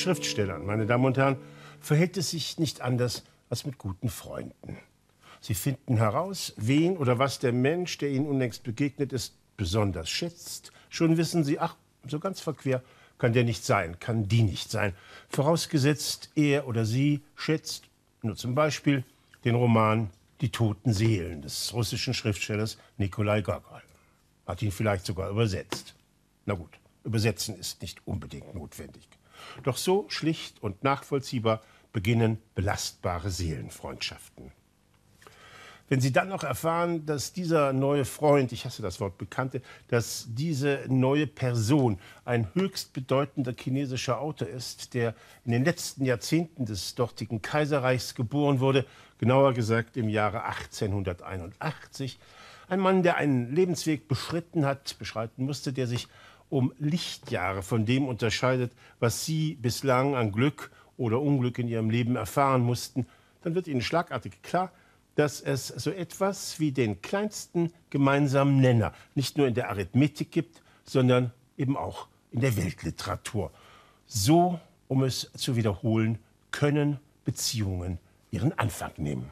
Schriftstellern, meine Damen und Herren, verhält es sich nicht anders als mit guten Freunden. Sie finden heraus, wen oder was der Mensch, der ihnen unlängst begegnet ist, besonders schätzt. Schon wissen sie, ach, so ganz verquer kann der nicht sein, kann die nicht sein. Vorausgesetzt, er oder sie schätzt nur zum Beispiel den Roman Die toten Seelen des russischen Schriftstellers Nikolai Gogol. Hat ihn vielleicht sogar übersetzt. Na gut, übersetzen ist nicht unbedingt notwendig. Doch so schlicht und nachvollziehbar beginnen belastbare Seelenfreundschaften. Wenn Sie dann noch erfahren, dass dieser neue Freund, ich hasse das Wort Bekannte, dass diese neue Person ein höchst bedeutender chinesischer Autor ist, der in den letzten Jahrzehnten des dortigen Kaiserreichs geboren wurde, genauer gesagt im Jahre 1881, ein Mann, der einen Lebensweg beschritten hat, beschreiten musste, der sich um Lichtjahre von dem unterscheidet, was Sie bislang an Glück oder Unglück in Ihrem Leben erfahren mussten, dann wird Ihnen schlagartig klar, dass es so etwas wie den kleinsten gemeinsamen Nenner nicht nur in der Arithmetik gibt, sondern eben auch in der Weltliteratur. So, um es zu wiederholen, können Beziehungen ihren Anfang nehmen.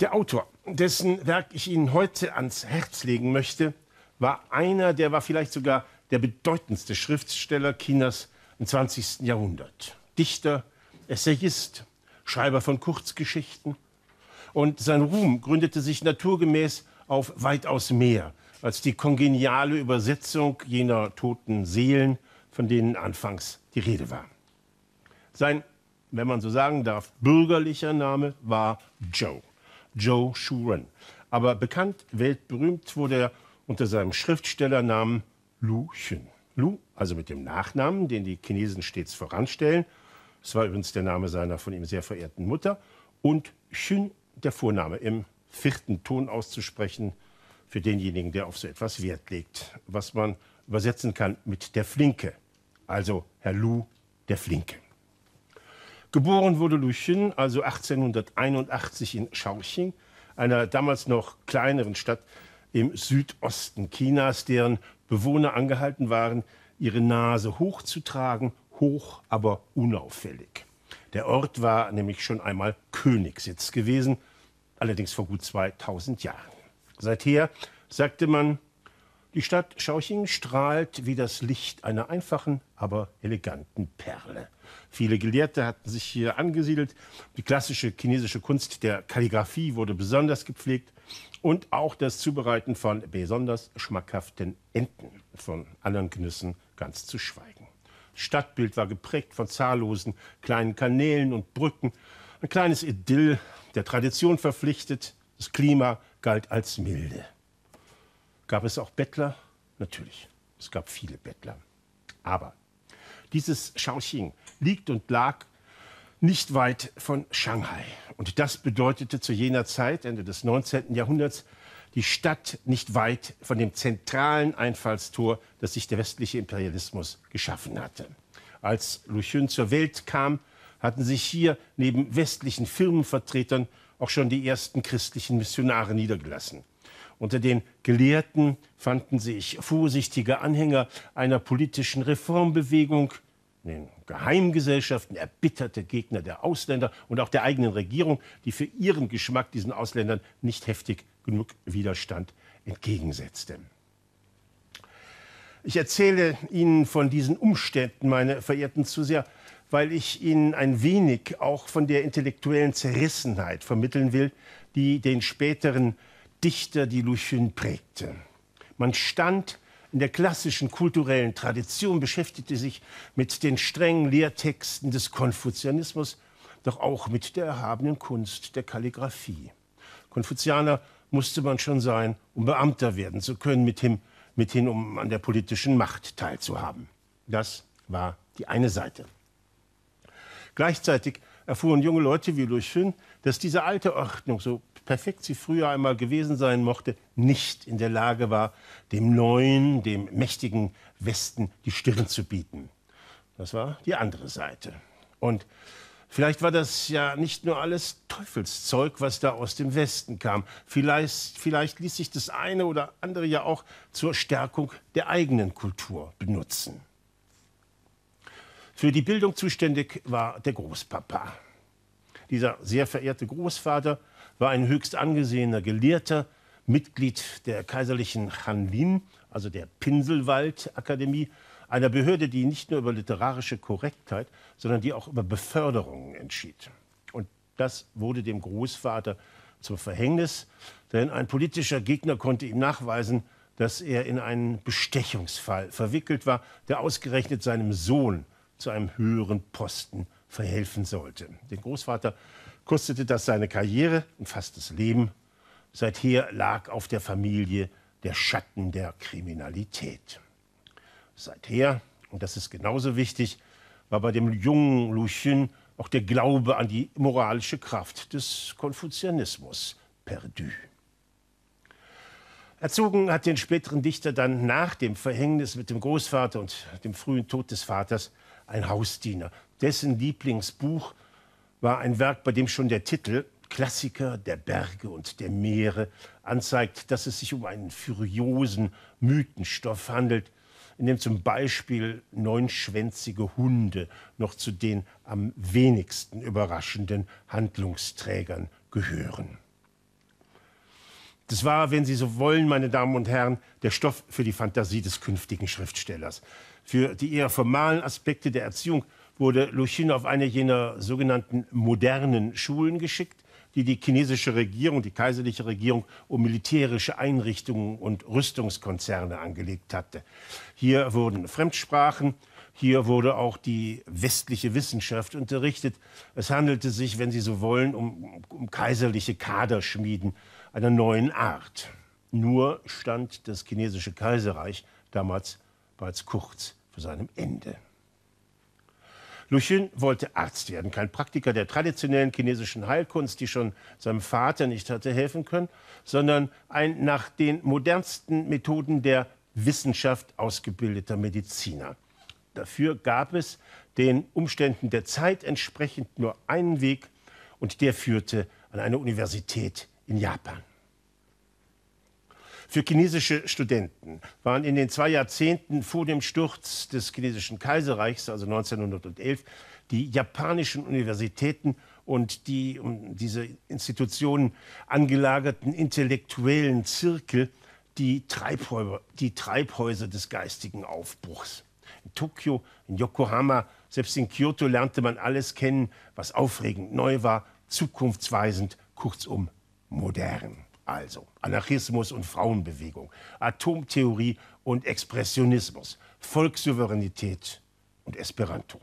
Der Autor, dessen Werk ich Ihnen heute ans Herz legen möchte, war einer, der war vielleicht sogar der bedeutendste Schriftsteller Chinas im 20. Jahrhundert. Dichter, Essayist, Schreiber von Kurzgeschichten. Und sein Ruhm gründete sich naturgemäß auf weitaus mehr als die kongeniale Übersetzung jener toten Seelen, von denen anfangs die Rede war. Sein, wenn man so sagen darf, bürgerlicher Name war Joe, Joe Shuren. Aber bekannt, weltberühmt wurde er unter seinem Schriftstellernamen Lu Xun. Lu, also mit dem Nachnamen, den die Chinesen stets voranstellen. Es war übrigens der Name seiner von ihm sehr verehrten Mutter. Und Xun, der Vorname, im vierten Ton auszusprechen für denjenigen, der auf so etwas Wert legt, was man übersetzen kann mit der Flinke. Also Herr Lu, der Flinke. Geboren wurde Lu Xun also 1881 in Shaoxing, einer damals noch kleineren Stadt im Südosten Chinas, deren Bewohner angehalten waren, ihre Nase hochzutragen, hoch, aber unauffällig. Der Ort war nämlich schon einmal Königssitz gewesen, allerdings vor gut 2000 Jahren. Seither sagte man, die Stadt Schauching strahlt wie das Licht einer einfachen, aber eleganten Perle. Viele Gelehrte hatten sich hier angesiedelt. Die klassische chinesische Kunst der Kalligraphie wurde besonders gepflegt und auch das Zubereiten von besonders schmackhaften Enten, von anderen Genüssen ganz zu schweigen. Das Stadtbild war geprägt von zahllosen kleinen Kanälen und Brücken, ein kleines Idyll, der Tradition verpflichtet. Das Klima galt als milde. Gab es auch Bettler? Natürlich, es gab viele Bettler. Aber dieses Shaoxing liegt und lag nicht weit von Shanghai. Und das bedeutete zu jener Zeit, Ende des 19. Jahrhunderts, die Stadt nicht weit von dem zentralen Einfallstor, das sich der westliche Imperialismus geschaffen hatte. Als Luchun zur Welt kam, hatten sich hier neben westlichen Firmenvertretern auch schon die ersten christlichen Missionare niedergelassen. Unter den Gelehrten fanden sich vorsichtige Anhänger einer politischen Reformbewegung, den Geheimgesellschaften, erbitterte Gegner der Ausländer und auch der eigenen Regierung, die für ihren Geschmack diesen Ausländern nicht heftig genug Widerstand entgegensetzte. Ich erzähle Ihnen von diesen Umständen, meine verehrten Zuseher, weil ich Ihnen ein wenig auch von der intellektuellen Zerrissenheit vermitteln will, die den späteren Dichter, die Luchun prägte. Man stand in der klassischen kulturellen Tradition, beschäftigte sich mit den strengen Lehrtexten des Konfuzianismus, doch auch mit der erhabenen Kunst der Kalligraphie. Konfuzianer musste man schon sein, um Beamter werden zu können, mithin, mithin um an der politischen Macht teilzuhaben. Das war die eine Seite. Gleichzeitig erfuhren junge Leute wie Luchun, dass diese alte Ordnung so perfekt sie früher einmal gewesen sein mochte, nicht in der Lage war, dem neuen, dem mächtigen Westen die Stirn zu bieten. Das war die andere Seite. Und Vielleicht war das ja nicht nur alles Teufelszeug, was da aus dem Westen kam. Vielleicht, vielleicht ließ sich das eine oder andere ja auch zur Stärkung der eigenen Kultur benutzen. Für die Bildung zuständig war der Großpapa. Dieser sehr verehrte Großvater war ein höchst angesehener Gelehrter, Mitglied der kaiserlichen Hanlin, also der Pinselwald-Akademie, einer Behörde, die nicht nur über literarische Korrektheit, sondern die auch über Beförderungen entschied. Und das wurde dem Großvater zum Verhängnis, denn ein politischer Gegner konnte ihm nachweisen, dass er in einen Bestechungsfall verwickelt war, der ausgerechnet seinem Sohn zu einem höheren Posten verhelfen sollte. Den Großvater kostete das seine Karriere und fast das Leben. Seither lag auf der Familie der Schatten der Kriminalität. Seither, und das ist genauso wichtig, war bei dem jungen Luchun auch der Glaube an die moralische Kraft des Konfuzianismus perdu. Erzogen hat den späteren Dichter dann nach dem Verhängnis mit dem Großvater und dem frühen Tod des Vaters ein Hausdiener. Dessen Lieblingsbuch war ein Werk, bei dem schon der Titel Klassiker der Berge und der Meere anzeigt, dass es sich um einen furiosen Mythenstoff handelt, in dem zum Beispiel neunschwänzige Hunde noch zu den am wenigsten überraschenden Handlungsträgern gehören. Das war, wenn Sie so wollen, meine Damen und Herren, der Stoff für die Fantasie des künftigen Schriftstellers. Für die eher formalen Aspekte der Erziehung wurde Luchin auf eine jener sogenannten modernen Schulen geschickt, die die chinesische Regierung, die kaiserliche Regierung, um militärische Einrichtungen und Rüstungskonzerne angelegt hatte. Hier wurden Fremdsprachen, hier wurde auch die westliche Wissenschaft unterrichtet. Es handelte sich, wenn Sie so wollen, um, um kaiserliche Kaderschmieden, einer neuen Art. Nur stand das chinesische Kaiserreich damals bereits kurz vor seinem Ende. Luchun wollte Arzt werden, kein Praktiker der traditionellen chinesischen Heilkunst, die schon seinem Vater nicht hatte helfen können, sondern ein nach den modernsten Methoden der Wissenschaft ausgebildeter Mediziner. Dafür gab es den Umständen der Zeit entsprechend nur einen Weg und der führte an eine Universität in Japan. Für chinesische Studenten waren in den zwei Jahrzehnten vor dem Sturz des chinesischen Kaiserreichs, also 1911, die japanischen Universitäten und die um diese Institutionen angelagerten intellektuellen Zirkel die, Treibhäuser, die Treibhäuser des geistigen Aufbruchs. In Tokio, in Yokohama, selbst in Kyoto lernte man alles kennen, was aufregend neu war, zukunftsweisend, kurzum modern. Also Anarchismus und Frauenbewegung, Atomtheorie und Expressionismus, Volkssouveränität und Esperanto.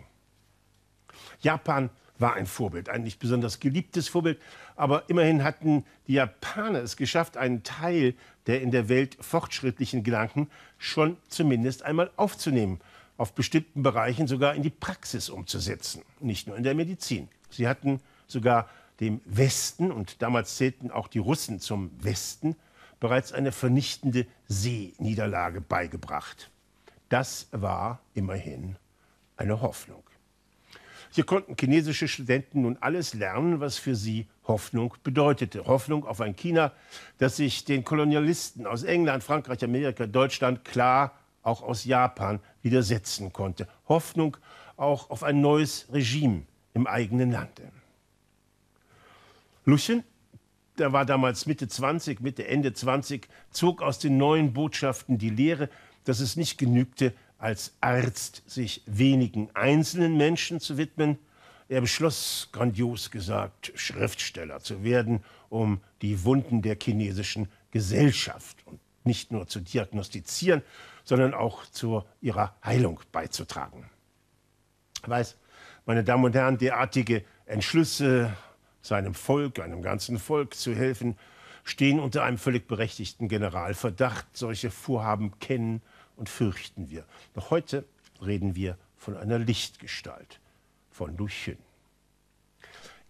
Japan war ein Vorbild, ein nicht besonders geliebtes Vorbild, aber immerhin hatten die Japaner es geschafft, einen Teil der in der Welt fortschrittlichen Gedanken schon zumindest einmal aufzunehmen, auf bestimmten Bereichen sogar in die Praxis umzusetzen, nicht nur in der Medizin. Sie hatten sogar dem Westen, und damals zählten auch die Russen zum Westen, bereits eine vernichtende Seeniederlage beigebracht. Das war immerhin eine Hoffnung. Hier konnten chinesische Studenten nun alles lernen, was für sie Hoffnung bedeutete. Hoffnung auf ein China, das sich den Kolonialisten aus England, Frankreich, Amerika, Deutschland, klar auch aus Japan widersetzen konnte. Hoffnung auch auf ein neues Regime im eigenen Land. Lucien, der war damals Mitte 20, Mitte, Ende 20, zog aus den neuen Botschaften die Lehre, dass es nicht genügte, als Arzt sich wenigen einzelnen Menschen zu widmen. Er beschloss, grandios gesagt, Schriftsteller zu werden, um die Wunden der chinesischen Gesellschaft und nicht nur zu diagnostizieren, sondern auch zu ihrer Heilung beizutragen. Ich weiß, meine Damen und Herren, derartige Entschlüsse, seinem Volk, einem ganzen Volk zu helfen, stehen unter einem völlig berechtigten Generalverdacht. Solche Vorhaben kennen und fürchten wir. Noch heute reden wir von einer Lichtgestalt, von Lucien.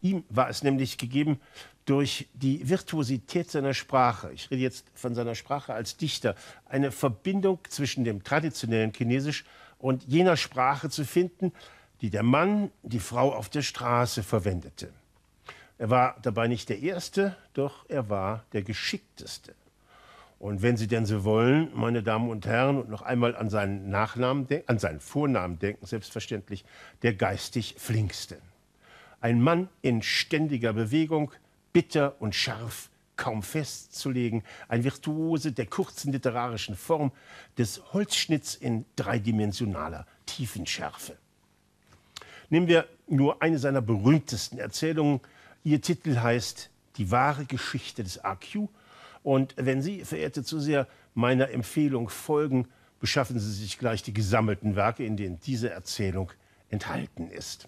Ihm war es nämlich gegeben, durch die Virtuosität seiner Sprache, ich rede jetzt von seiner Sprache als Dichter, eine Verbindung zwischen dem traditionellen Chinesisch und jener Sprache zu finden, die der Mann, die Frau auf der Straße verwendete. Er war dabei nicht der Erste, doch er war der Geschickteste. Und wenn Sie denn so wollen, meine Damen und Herren, und noch einmal an seinen Nachnamen, an seinen Vornamen denken, selbstverständlich, der geistig Flinkste. Ein Mann in ständiger Bewegung, bitter und scharf, kaum festzulegen, ein Virtuose der kurzen literarischen Form, des Holzschnitts in dreidimensionaler Tiefenschärfe. Nehmen wir nur eine seiner berühmtesten Erzählungen, Ihr Titel heißt Die wahre Geschichte des AQ. Und wenn Sie, verehrte Zuseher, meiner Empfehlung folgen, beschaffen Sie sich gleich die gesammelten Werke, in denen diese Erzählung enthalten ist.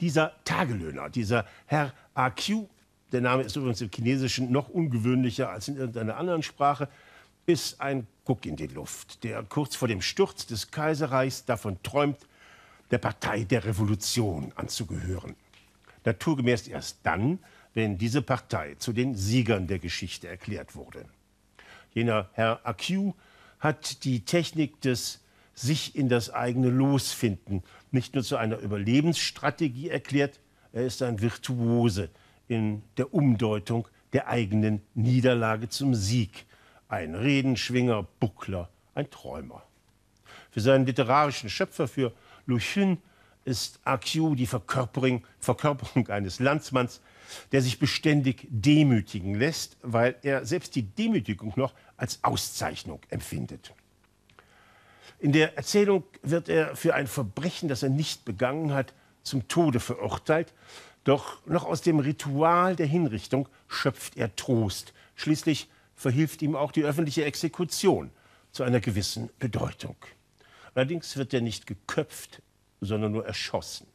Dieser Tagelöhner, dieser Herr AQ, der Name ist übrigens im Chinesischen noch ungewöhnlicher als in irgendeiner anderen Sprache, ist ein Guck in die Luft, der kurz vor dem Sturz des Kaiserreichs davon träumt, der Partei der Revolution anzugehören naturgemäß erst dann, wenn diese Partei zu den Siegern der Geschichte erklärt wurde. Jener Herr Acquiu hat die Technik des sich in das eigene Losfinden nicht nur zu einer Überlebensstrategie erklärt, er ist ein Virtuose in der Umdeutung der eigenen Niederlage zum Sieg. Ein Redenschwinger, Buckler, ein Träumer. Für seinen literarischen Schöpfer, für Luchyn, ist AQ die Verkörperung, Verkörperung eines Landsmanns, der sich beständig demütigen lässt, weil er selbst die Demütigung noch als Auszeichnung empfindet. In der Erzählung wird er für ein Verbrechen, das er nicht begangen hat, zum Tode verurteilt. Doch noch aus dem Ritual der Hinrichtung schöpft er Trost. Schließlich verhilft ihm auch die öffentliche Exekution zu einer gewissen Bedeutung. Allerdings wird er nicht geköpft, sondern nur erschossen,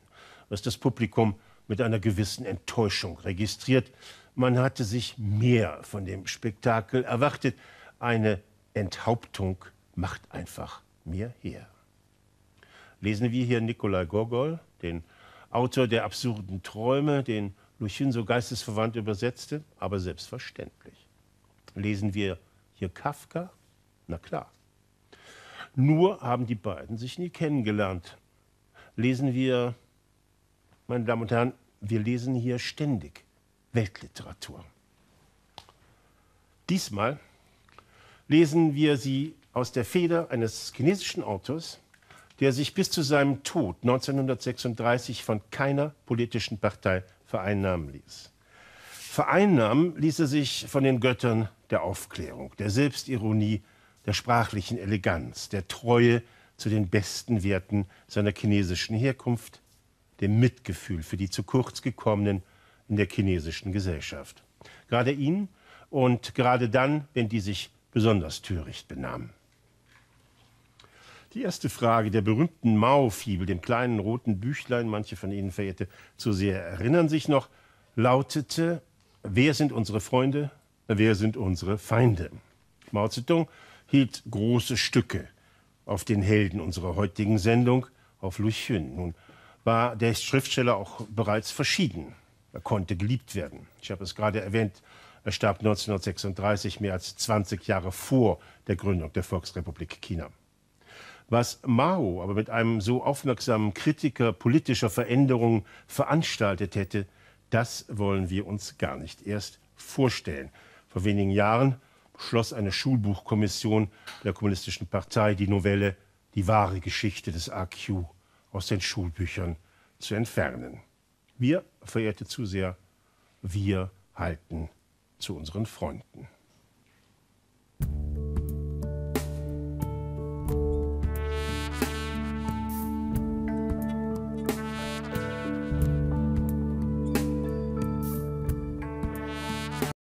was das Publikum mit einer gewissen Enttäuschung registriert. Man hatte sich mehr von dem Spektakel erwartet. Eine Enthauptung macht einfach mehr her. Lesen wir hier Nikolai Gogol, den Autor der absurden Träume, den Luchin so geistesverwandt übersetzte, aber selbstverständlich. Lesen wir hier Kafka? Na klar. Nur haben die beiden sich nie kennengelernt lesen wir, meine Damen und Herren, wir lesen hier ständig Weltliteratur. Diesmal lesen wir sie aus der Feder eines chinesischen Autors, der sich bis zu seinem Tod 1936 von keiner politischen Partei vereinnahmen ließ. Vereinnahmen ließ er sich von den Göttern der Aufklärung, der Selbstironie, der sprachlichen Eleganz, der Treue, zu den besten Werten seiner chinesischen Herkunft, dem Mitgefühl für die zu kurz gekommenen in der chinesischen Gesellschaft. Gerade ihn und gerade dann, wenn die sich besonders töricht benahmen. Die erste Frage der berühmten Mao-Fibel, dem kleinen roten Büchlein, manche von Ihnen, verehrte zu sehr erinnern sich noch, lautete, wer sind unsere Freunde, wer sind unsere Feinde? Mao Zedong hielt große Stücke auf den Helden unserer heutigen Sendung, auf Lu Xun. Nun war der Schriftsteller auch bereits verschieden. Er konnte geliebt werden. Ich habe es gerade erwähnt, er starb 1936, mehr als 20 Jahre vor der Gründung der Volksrepublik China. Was Mao aber mit einem so aufmerksamen Kritiker politischer Veränderungen veranstaltet hätte, das wollen wir uns gar nicht erst vorstellen. Vor wenigen Jahren schloss eine Schulbuchkommission der Kommunistischen Partei die Novelle Die wahre Geschichte des AQ aus den Schulbüchern zu entfernen. Wir, verehrte Zuseher, wir halten zu unseren Freunden.